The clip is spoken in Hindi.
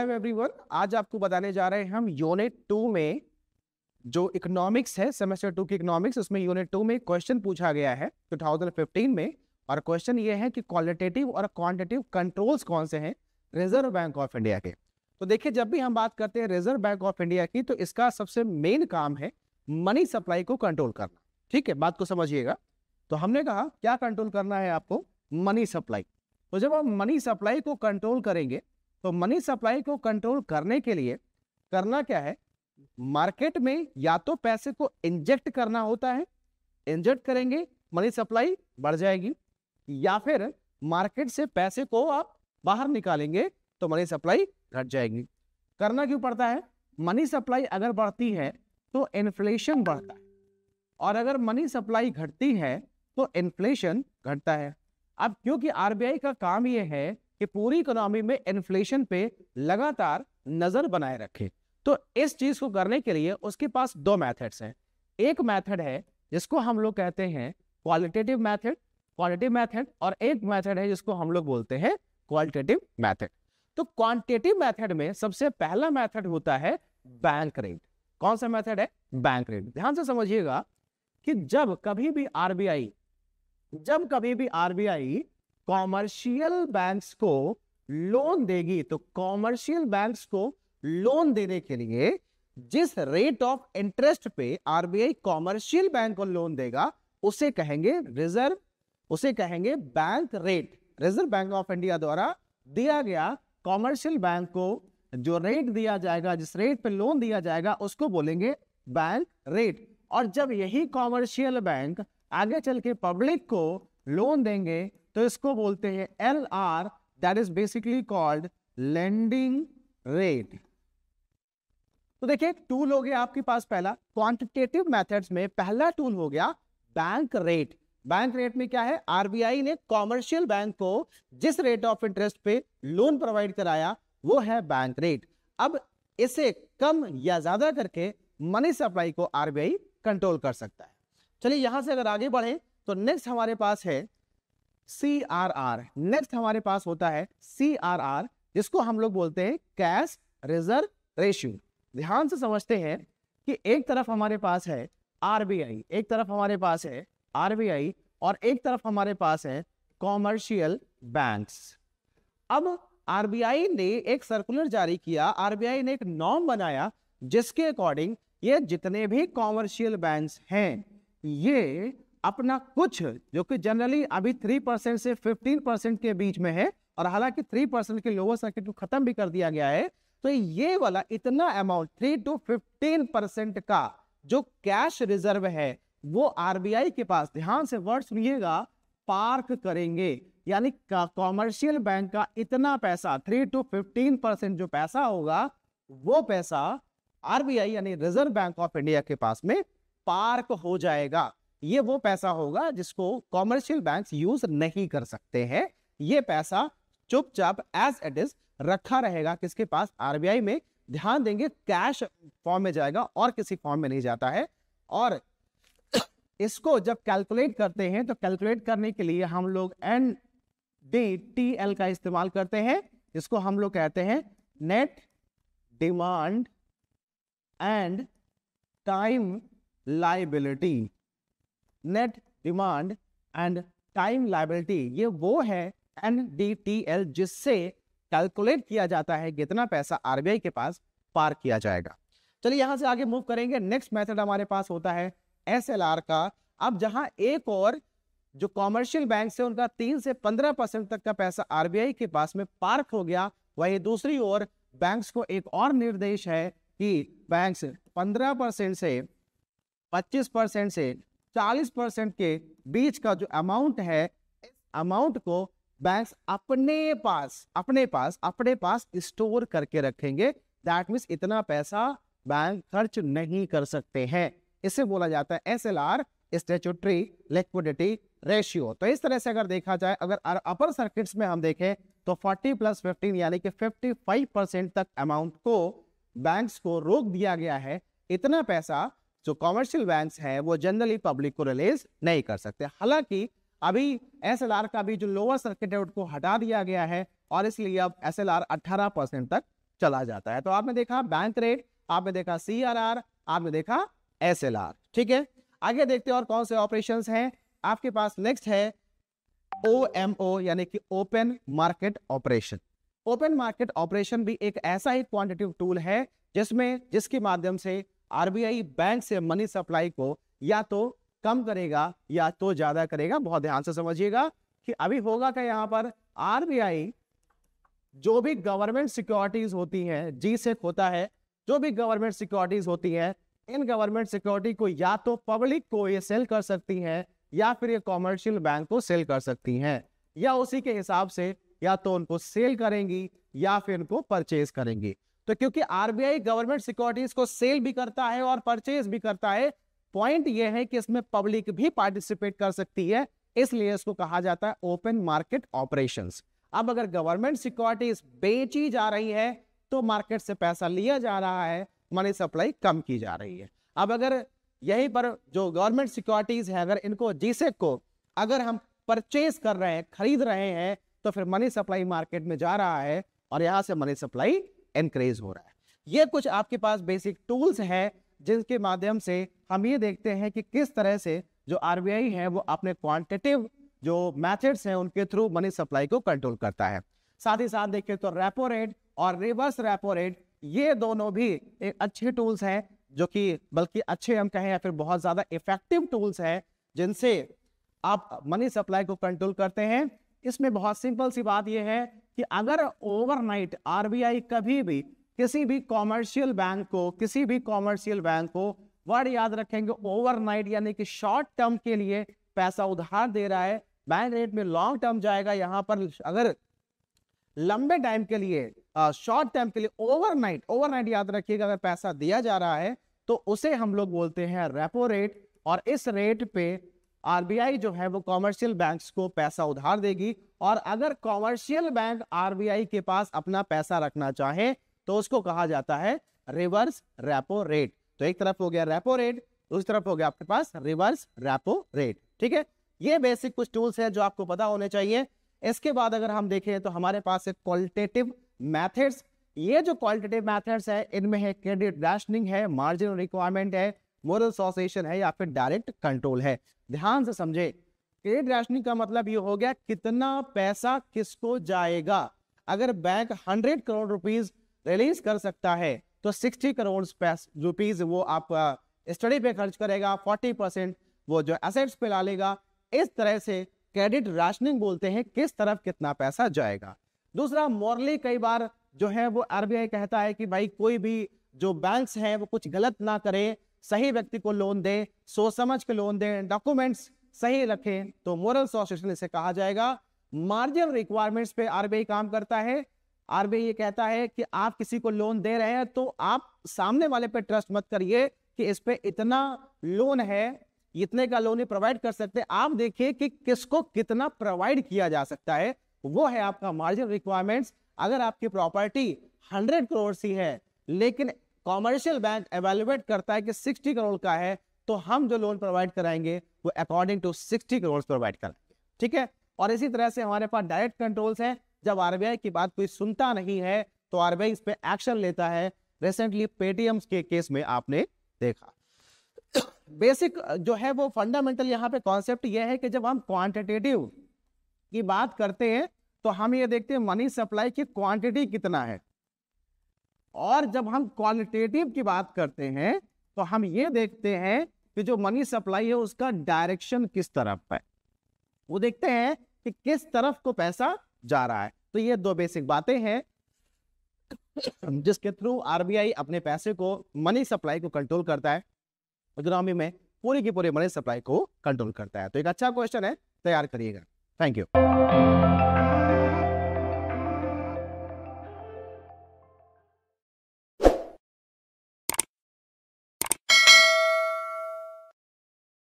हेलो एवरीवन आज आपको बताने जा रहे हैं हम यूनिट टू में जो इकोनॉमिक्स है सेमेस्टर टू की इकोनॉमिक्स उसमें यूनिट टू में क्वेश्चन पूछा गया है 2015 में और क्वेश्चन ये है कि क्वालिटेटिव और क्वांटिटेटिव कंट्रोल्स कौन से हैं रिजर्व बैंक ऑफ इंडिया के तो देखिए जब भी हम बात करते हैं रिजर्व बैंक ऑफ इंडिया की तो इसका सबसे मेन काम है मनी सप्लाई को कंट्रोल करना ठीक है बात को समझिएगा तो हमने कहा क्या कंट्रोल करना है आपको मनी सप्लाई तो जब हम मनी सप्लाई को कंट्रोल करेंगे तो मनी सप्लाई को कंट्रोल करने के लिए करना क्या है मार्केट में या तो पैसे को इंजेक्ट करना होता है इंजेक्ट करेंगे मनी सप्लाई बढ़ जाएगी या फिर मार्केट से पैसे को आप बाहर निकालेंगे तो मनी सप्लाई घट जाएगी करना क्यों पड़ता है मनी सप्लाई अगर बढ़ती है तो इन्फ्लेशन बढ़ता है और अगर मनी सप्लाई घटती है तो इन्फ्लेशन घटता है अब क्योंकि आरबीआई का काम यह है कि पूरी इकोनॉमी में इन्फ्लेशन पे लगातार नजर बनाए रखे तो इस चीज को करने के लिए उसके पास दो मैथड्स हैं एक मैथड है जिसको हम लोग कहते हैं क्वालिटेटिव मैथड क्वालिटिव मैथड और एक मैथड है जिसको हम लोग बोलते हैं क्वालिटेटिव मैथड तो क्वांटिटेटिव मैथड में सबसे पहला मैथड होता है बैंक रेट कौन सा मैथड है बैंक रेट ध्यान से समझिएगा कि जब कभी भी आरबीआई जब कभी भी आरबीआई कॉमर्शियल बैंक्स को लोन देगी तो कॉमर्शियल बैंक्स को लोन देने के लिए जिस रेट ऑफ इंटरेस्ट पे आरबीआई कॉमर्शियल बैंक को लोन देगा उसे कहेंगे रिजर्व उसे कहेंगे bank rate reserve bank of India द्वारा दिया गया कॉमर्शियल बैंक को जो रेट दिया जाएगा जिस रेट पे लोन दिया जाएगा उसको बोलेंगे बैंक रेट और जब यही कॉमर्शियल बैंक आगे चल के पब्लिक को लोन देंगे तो इसको बोलते हैं L R that is basically called landing rate तो देखिए टूल हो गया आपके पास पहला क्वांटिटेटिव मेथड्स में पहला टूल हो गया बैंक रेट बैंक रेट में क्या है आरबीआई ने कॉमर्शियल बैंक को जिस रेट ऑफ इंटरेस्ट पे लोन प्रोवाइड कराया वो है बैंक रेट अब इसे कम या ज्यादा करके मनी सप्लाई को आरबीआई कंट्रोल कर सकता है चलिए यहां से अगर आगे बढ़े तो नेक्स्ट हमारे पास है सी आर आर नेक्स्ट हमारे पास होता है सी आर आर जिसको हम लोग बोलते हैं कैश रिजर्व रेशियो ध्यान से समझते हैं कि एक तरफ हमारे पास है आरबीआई एक तरफ हमारे पास है आरबीआई और एक तरफ हमारे पास है कॉमर्शियल बैंक्स अब आरबीआई ने एक सर्कुलर जारी किया आरबीआई ने एक नॉर्म बनाया जिसके अकॉर्डिंग ये जितने भी कॉमर्शियल बैंक्स हैं ये अपना कुछ जो कि जनरली अभी थ्री परसेंट से फिफ्टीन परसेंट के बीच में है और हालांकि थ्री परसेंट के लोअर सर्किट को खत्म भी कर दिया गया है तो ये वाला इतना amount three to fifteen percent का जो कैश रिजर्व है वो आरबीआई के पास ध्यान से वर्ड सुनिएगा पार्क करेंगे यानी कॉमर्शियल बैंक का इतना पैसा थ्री टू फिफ्टीन परसेंट जो पैसा होगा वो पैसा आरबीआई यानी रिजर्व बैंक ऑफ इंडिया के पास में पार्क हो जाएगा ये वो पैसा होगा जिसको कॉमर्शियल बैंक यूज नहीं कर सकते हैं ये पैसा चुपचाप एज इट इज रखा रहेगा किसके पास आरबीआई में ध्यान देंगे कैश फॉर्म में जाएगा और किसी फॉर्म में नहीं जाता है और इसको जब कैलकुलेट करते हैं तो कैलकुलेट करने के लिए हम लोग एन डी टी एल का इस्तेमाल करते हैं इसको हम लोग कहते हैं net demand and time liability net demand and time liability ये वो है एल जिससे कैलकुलेट किया जाता है कितना पैसा आरबीआई के पास पार किया जाएगा चलिए यहां से आगे मूव करेंगे नेक्स्ट मेथड हमारे पास होता है एसएलआर का अब जहां एक और जो कॉमर्शियल बैंक है उनका तीन से पंद्रह परसेंट तक का पैसा आरबीआई के पास में पार्क हो गया वही दूसरी ओर बैंक्स को एक और निर्देश है कि बैंक्स पंद्रह परसेंट से पच्चीस परसेंट से 40 परसेंट के बीच का जो अमाउंट है इस अमाउंट को बैंक अपने पास अपने पास अपने पास स्टोर करके रखेंगे दैट मीन्स इतना पैसा बैंक खर्च नहीं कर सकते हैं इसे बोला जाता है S L R statutory liquidity ratio तो इस तरह से अगर देखा जाए अगर अपर सर्किट्स में हम देखें तो 40 प्लस 15 यानी कि 55 परसेंट तक अमाउंट को बैंक्स को रोक दिया गया है इतना पैसा जो कॉमर्शियल बैंक हैं वो जनरली पब्लिक को रिलीज नहीं कर सकते हालांकि अभी एस का भी जो लोअर सर्किट है उसको हटा दिया गया है और इसलिए अब एस एल तक चला जाता है तो आपने देखा बैंक रेट आपने देखा सी आपने देखा एस ठीक है आगे देखते हैं और कौन से ऑपरेशन हैं आपके पास नेक्स्ट है ओ एम ओ यानी कि open market operation open market operation भी एक ऐसा ही क्वांटिटेटिव टूल है जिसमें जिसके माध्यम से आरबीआई बैंक से मनी सप्लाई को या तो कम करेगा या तो ज्यादा करेगा बहुत ध्यान से समझिएगा कि अभी होगा क्या यहाँ पर आरबीआई जो भी गवर्नमेंट सिक्योरिटीज होती हैं जी से होता है जो भी गवर्नमेंट सिक्योरिटीज होती हैं इन गवर्नमेंट सिक्योरिटी को या तो पब्लिक को ये सेल कर सकती हैं या फिर ये कॉमर्शियल बैंक को सेल कर सकती हैं या उसी के हिसाब से या तो उनको सेल करेंगी या फिर उनको परचेज करेंगी तो क्योंकि आरबीआई गवर्नमेंट सिक्योरिटीज को सेल भी करता है और परचेज भी करता है पॉइंट यह है कि इसमें पब्लिक भी पार्टिसिपेट कर सकती है इसलिए इसको कहा जाता है ओपन मार्केट ऑपरेशन अब अगर गवर्नमेंट सिक्योरिटीज बेची जा रही है तो मार्केट से पैसा लिया जा रहा है मनी सप्लाई कम की जा रही है अब अगर यहीं पर जो गवर्नमेंट सिक्योरिटीज है अगर इनको जीसे को अगर हम परचेज कर रहे हैं खरीद रहे हैं तो फिर मनी सप्लाई मार्केट में जा रहा है और यहां से मनी सप्लाई इनक्रेज हो रहा है ये कुछ आपके पास बेसिक टूल्स हैं जिनके माध्यम से हम ये देखते हैं कि किस तरह से जो आर है वो अपने क्वान्टिटिव जो मैथड्स हैं उनके थ्रू मनी सप्लाई को कंट्रोल करता है साथ ही साथ देखें तो रेपो रेट और रिवर्स रेपो रेट ये दोनों भी एक अच्छे टूल्स हैं जो कि बल्कि अच्छे हम कहें या फिर बहुत ज़्यादा इफेक्टिव टूल्स हैं जिनसे आप मनी सप्लाई को कंट्रोल करते हैं इसमें बहुत सिंपल सी बात यह है कि अगर ओवरनाइट आरबीआई कभी भी किसी भी कॉमर्शियल बैंक को किसी भी कॉमर्शियल बैंक को वर्ड याद रखेंगे ओवरनाइट यानी कि शॉर्ट टर्म के लिए पैसा उधार दे रहा है बैंक रेट में लॉन्ग टर्म जाएगा यहाँ पर अगर लंबे टाइम के लिए शॉर्ट टर्म के लिए ओवरनाइट ओवरनाइट याद रखिएगा अगर पैसा दिया जा रहा है तो उसे हम लोग बोलते हैं रेपो रेट और इस रेट पे आरबीआई जो है वो कॉमर्शियल बैंक्स को पैसा उधार देगी और अगर कॉमर्शियल बैंक आरबीआई के पास अपना पैसा रखना चाहे तो उसको कहा जाता है रिवर्स रेपो रेट तो एक तरफ हो गया रेपो रेट उस तरफ हो गया आपके पास रिवर्स रेपो रेट ठीक है ये बेसिक कुछ टूल्स है जो आपको पता होने चाहिए इसके बाद अगर हम देखें तो हमारे पास एक क्वालिटेटिव मैथड्स ये जो क्वालिटेटिव मैथड्स है इनमें है क्रेडिट रैशनिंग है मार्जिन रिक्वायरमेंट है मोरल एसोसिएशन है या फिर डायरेक्ट कंट्रोल है ध्यान से समझे क्रेडिट राशनिंग का मतलब ये हो गया कितना पैसा किसको जाएगा अगर bank hundred crore rupees release कर सकता है तो सिक्सटी करोड़ रुपीज वो आप स्टडी पे खर्च करेगा फोर्टी परसेंट वो जो एसेट्स पे ला लेगा इस तरह से क्रेडिट राशनिंग बोलते हैं किस तरफ कितना पैसा जाएगा दूसरा मॉरली कई बार जो है वो आरबीआई कहता है कि भाई कोई भी जो बैंक्स हैं वो कुछ गलत ना करे सही व्यक्ति को लोन दें सोच समझ के लोन दें डॉक्यूमेंट्स सही रखें तो मोरल सॉसेशन इसे कहा जाएगा मार्जिन रिक्वायरमेंट्स पे आरबीआई काम करता है आरबीआई ये कहता है कि आप किसी को लोन दे रहे हैं तो आप सामने वाले पे ट्रस्ट मत करिए कि इस पे इतना लोन है इतने का लोन ही प्रोवाइड कर सकते हैं आप देखिए कि किसको कितना प्रोवाइड किया जा सकता है वो है आपका मार्जिन रिक्वायरमेंट्स अगर आपकी प्रॉपर्टी हंड्रेड करोड़ सी है लेकिन कॉमर्शियल बैंक एवेल्युएट करता है कि 60 करोड़ का है तो हम जो लोन प्रोवाइड कराएंगे वो अकॉर्डिंग टू 60 करोड़ प्रोवाइड कराएंगे ठीक है और इसी तरह से हमारे पास डायरेक्ट कंट्रोल्स हैं जब आरबीआई की बात कोई सुनता नहीं है तो आरबीआई इस पर एक्शन लेता है रिसेंटली पेटीएम के केस में आपने देखा बेसिक जो है वो फंडामेंटल यहाँ पे कॉन्सेप्ट ये है कि जब हम क्वांटिटेटिव की बात करते हैं तो हम ये देखते हैं मनी सप्लाई की क्वांटिटी कितना है और जब हम क्वालिटेटिव की बात करते हैं तो हम ये देखते हैं कि जो मनी सप्लाई है उसका डायरेक्शन किस तरफ है वो देखते हैं कि किस तरफ को पैसा जा रहा है तो ये दो बेसिक बातें हैं जिसके थ्रू आरबीआई अपने पैसे को मनी सप्लाई को कंट्रोल करता है इकोनॉमी में पूरी की पूरी मनी सप्लाई को कंट्रोल करता है तो एक अच्छा क्वेश्चन है तैयार करिएगा थैंक यू